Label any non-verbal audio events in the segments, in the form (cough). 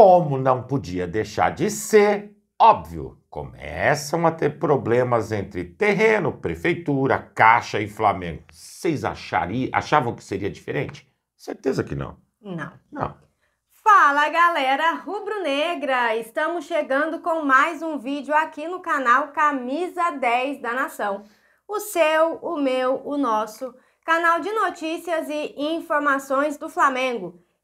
Como não podia deixar de ser, óbvio, começam a ter problemas entre terreno, prefeitura, Caixa e Flamengo. Vocês achariam, achavam que seria diferente? Certeza que não. Não. Não. Fala galera rubro-negra! Estamos chegando com mais um vídeo aqui no canal Camisa 10 da Nação. O seu, o meu, o nosso canal de notícias e informações do Flamengo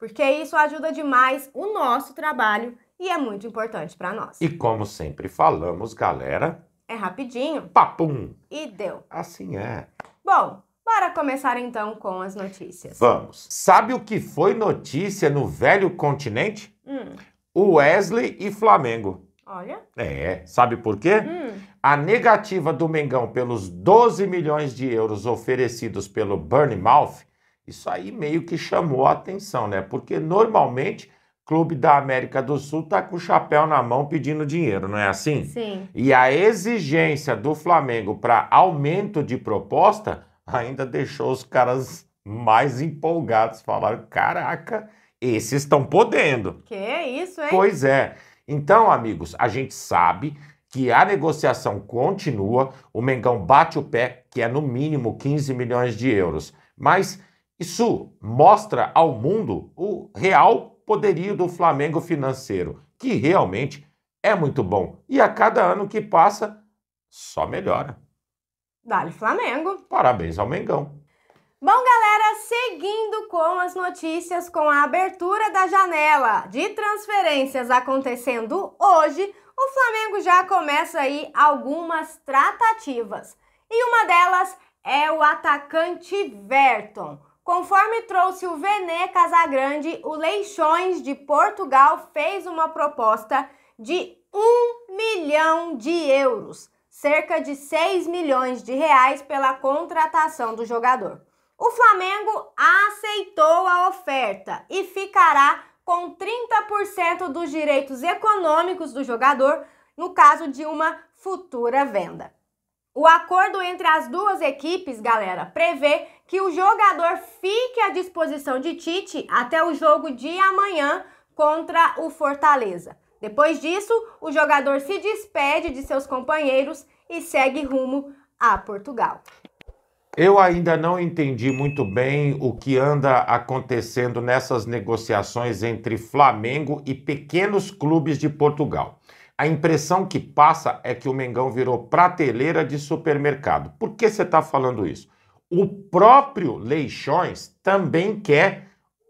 porque isso ajuda demais o nosso trabalho e é muito importante para nós. E como sempre falamos, galera, é rapidinho. Papum! E deu. Assim é. Bom, Bora começar então com as notícias. Vamos. Sabe o que foi notícia no velho continente? Hum. Wesley e Flamengo. Olha. É, sabe por quê? Hum. A negativa do Mengão pelos 12 milhões de euros oferecidos pelo Burnie Mouth isso aí meio que chamou a atenção, né? Porque normalmente clube da América do Sul tá com o chapéu na mão pedindo dinheiro, não é assim? Sim. E a exigência do Flamengo para aumento de proposta ainda deixou os caras mais empolgados, falaram: "Caraca, esses estão podendo". Que isso, hein? Pois é. Então, amigos, a gente sabe que a negociação continua, o Mengão bate o pé, que é no mínimo 15 milhões de euros. Mas isso mostra ao mundo o real poderio do Flamengo financeiro, que realmente é muito bom. E a cada ano que passa, só melhora. Vale Flamengo. Parabéns ao Mengão. Bom, galera, seguindo com as notícias, com a abertura da janela de transferências acontecendo hoje, o Flamengo já começa aí algumas tratativas. E uma delas é o atacante Verton. Conforme trouxe o Venê Casagrande, o Leixões de Portugal fez uma proposta de 1 milhão de euros, cerca de 6 milhões de reais pela contratação do jogador. O Flamengo aceitou a oferta e ficará com 30% dos direitos econômicos do jogador no caso de uma futura venda. O acordo entre as duas equipes, galera, prevê que o jogador fique à disposição de Tite até o jogo de amanhã contra o Fortaleza. Depois disso, o jogador se despede de seus companheiros e segue rumo a Portugal. Eu ainda não entendi muito bem o que anda acontecendo nessas negociações entre Flamengo e pequenos clubes de Portugal a impressão que passa é que o Mengão virou prateleira de supermercado. Por que você está falando isso? O próprio Leixões também quer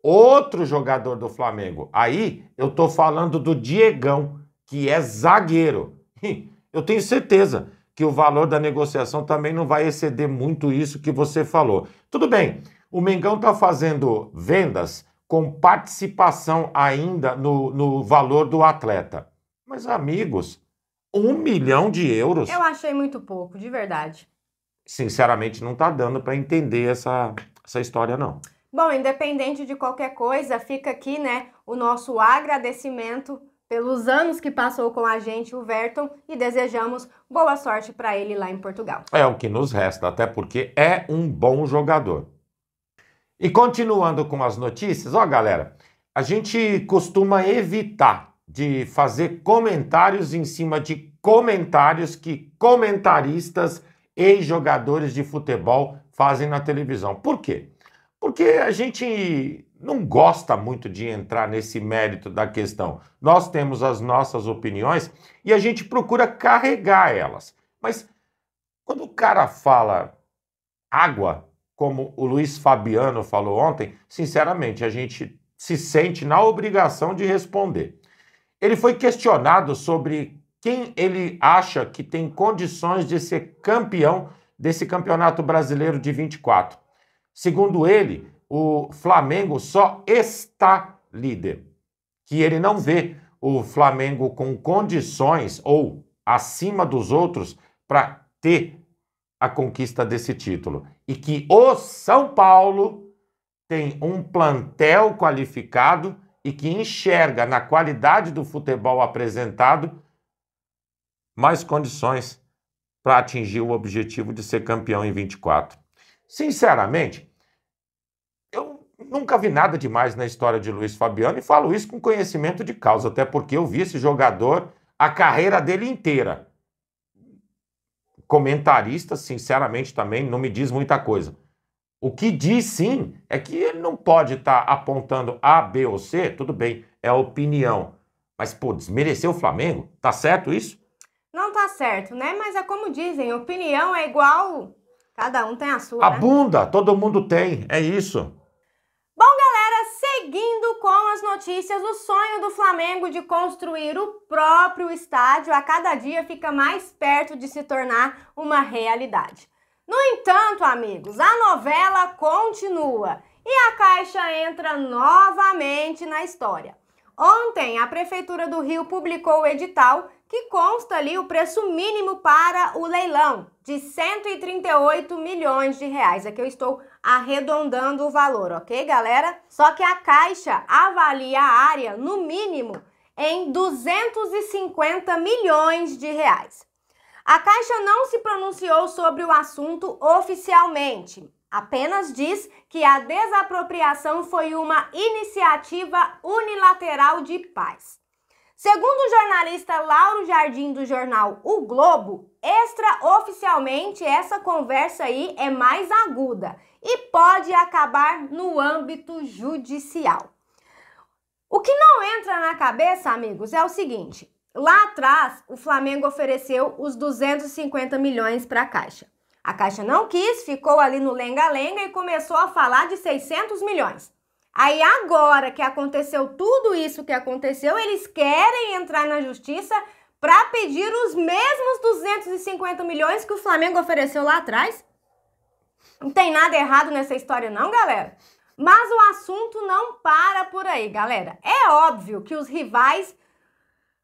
outro jogador do Flamengo. Aí eu estou falando do Diegão, que é zagueiro. Eu tenho certeza que o valor da negociação também não vai exceder muito isso que você falou. Tudo bem, o Mengão está fazendo vendas com participação ainda no, no valor do atleta. Mas, amigos, um milhão de euros. Eu achei muito pouco, de verdade. Sinceramente, não está dando para entender essa, essa história, não. Bom, independente de qualquer coisa, fica aqui, né, o nosso agradecimento pelos anos que passou com a gente o Verton e desejamos boa sorte para ele lá em Portugal. É o que nos resta, até porque é um bom jogador. E continuando com as notícias, ó galera, a gente costuma evitar de fazer comentários em cima de comentários que comentaristas e jogadores de futebol fazem na televisão. Por quê? Porque a gente não gosta muito de entrar nesse mérito da questão. Nós temos as nossas opiniões e a gente procura carregar elas. Mas quando o cara fala água, como o Luiz Fabiano falou ontem, sinceramente, a gente se sente na obrigação de responder. Ele foi questionado sobre quem ele acha que tem condições de ser campeão desse Campeonato Brasileiro de 24. Segundo ele, o Flamengo só está líder, que ele não vê o Flamengo com condições ou acima dos outros para ter a conquista desse título e que o São Paulo tem um plantel qualificado e que enxerga na qualidade do futebol apresentado mais condições para atingir o objetivo de ser campeão em 24. Sinceramente, eu nunca vi nada demais na história de Luiz Fabiano e falo isso com conhecimento de causa, até porque eu vi esse jogador a carreira dele inteira. Comentarista, sinceramente, também não me diz muita coisa. O que diz sim é que ele não pode estar tá apontando A, B ou C, tudo bem, é opinião. Mas, pô, desmereceu o Flamengo? Tá certo isso? Não tá certo, né? Mas é como dizem, opinião é igual. Cada um tem a sua. Né? A né? bunda, todo mundo tem, é isso. Bom, galera, seguindo com as notícias, o sonho do Flamengo de construir o próprio estádio a cada dia fica mais perto de se tornar uma realidade. No entanto, amigos, a novela continua e a Caixa entra novamente na história. Ontem, a Prefeitura do Rio publicou o edital que consta ali o preço mínimo para o leilão de 138 milhões de reais. Aqui eu estou arredondando o valor, ok, galera? Só que a Caixa avalia a área no mínimo em 250 milhões de reais. A Caixa não se pronunciou sobre o assunto oficialmente. Apenas diz que a desapropriação foi uma iniciativa unilateral de paz. Segundo o jornalista Lauro Jardim do jornal O Globo, extraoficialmente essa conversa aí é mais aguda e pode acabar no âmbito judicial. O que não entra na cabeça, amigos, é o seguinte: Lá atrás, o Flamengo ofereceu os 250 milhões para a Caixa. A Caixa não quis, ficou ali no lenga-lenga e começou a falar de 600 milhões. Aí agora que aconteceu tudo isso que aconteceu, eles querem entrar na justiça para pedir os mesmos 250 milhões que o Flamengo ofereceu lá atrás. Não tem nada errado nessa história não, galera. Mas o assunto não para por aí, galera. É óbvio que os rivais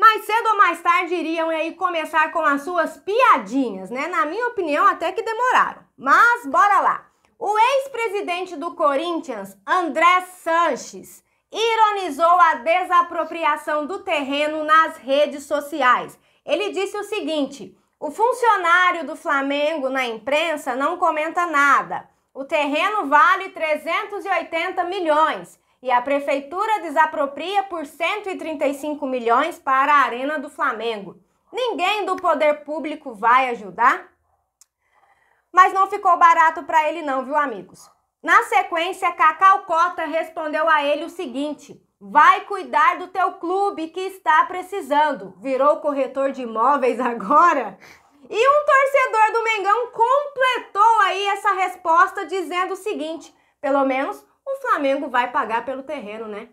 mais cedo ou mais tarde iriam aí começar com as suas piadinhas, né? Na minha opinião, até que demoraram. Mas bora lá. O ex-presidente do Corinthians, André Sanches, ironizou a desapropriação do terreno nas redes sociais. Ele disse o seguinte: o funcionário do Flamengo na imprensa não comenta nada. O terreno vale 380 milhões. E a prefeitura desapropria por 135 milhões para a Arena do Flamengo. Ninguém do poder público vai ajudar? Mas não ficou barato para ele não, viu, amigos? Na sequência, Cacau Cota respondeu a ele o seguinte: Vai cuidar do teu clube que está precisando. Virou corretor de imóveis (laughs) agora? E um torcedor do Mengão completou aí essa resposta dizendo o seguinte: pelo menos o Flamengo vai pagar pelo terreno, né?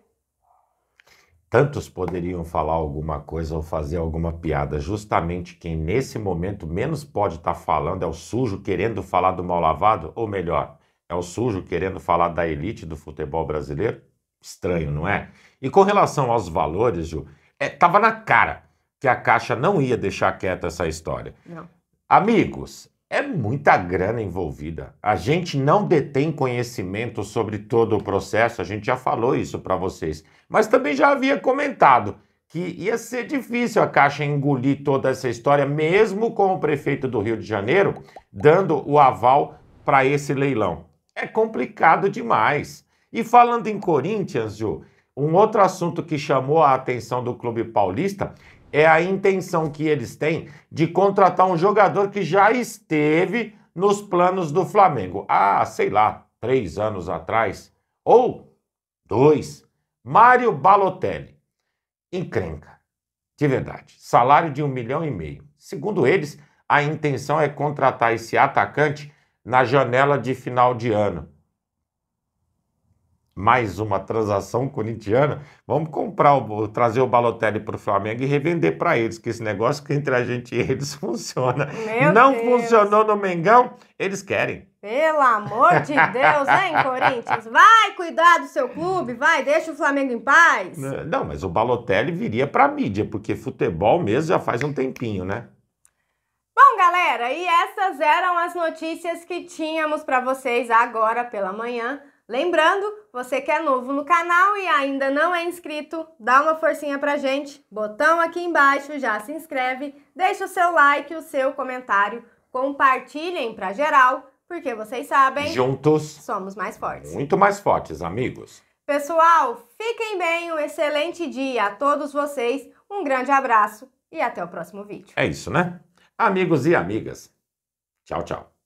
Tantos poderiam falar alguma coisa ou fazer alguma piada. Justamente quem nesse momento menos pode estar tá falando é o sujo querendo falar do mal lavado, ou melhor, é o sujo querendo falar da elite do futebol brasileiro. Estranho, não é? E com relação aos valores, Ju, é, tava na cara que a Caixa não ia deixar quieta essa história. Não. Amigos, é muita grana envolvida. A gente não detém conhecimento sobre todo o processo, a gente já falou isso para vocês, mas também já havia comentado que ia ser difícil a Caixa engolir toda essa história, mesmo com o prefeito do Rio de Janeiro dando o aval para esse leilão. É complicado demais. E falando em Corinthians, Ju, um outro assunto que chamou a atenção do clube paulista é a intenção que eles têm de contratar um jogador que já esteve nos planos do Flamengo. Ah, sei lá, três anos atrás. Ou dois. Mário Balotelli. Encrenca. De verdade. Salário de um milhão e meio. Segundo eles, a intenção é contratar esse atacante na janela de final de ano mais uma transação corintiana. Vamos comprar, o, trazer o Balotelli para o Flamengo e revender para eles, que esse negócio que entre a gente e eles (laughs) funciona. Meu Não Deus. funcionou no Mengão, eles querem. Pelo amor de (laughs) Deus, hein, Corinthians? Vai cuidar do seu clube, vai, deixa o Flamengo em paz. Não, mas o Balotelli viria para mídia, porque futebol mesmo já faz um tempinho, né? Bom, galera, e essas eram as notícias que tínhamos para vocês agora pela manhã. Lembrando, você que é novo no canal e ainda não é inscrito, dá uma forcinha pra gente, botão aqui embaixo, já se inscreve, deixa o seu like, o seu comentário, compartilhem pra geral, porque vocês sabem... Juntos... Somos mais fortes. Muito mais fortes, amigos. Pessoal, fiquem bem, um excelente dia a todos vocês, um grande abraço e até o próximo vídeo. É isso, né? Amigos e amigas, tchau, tchau.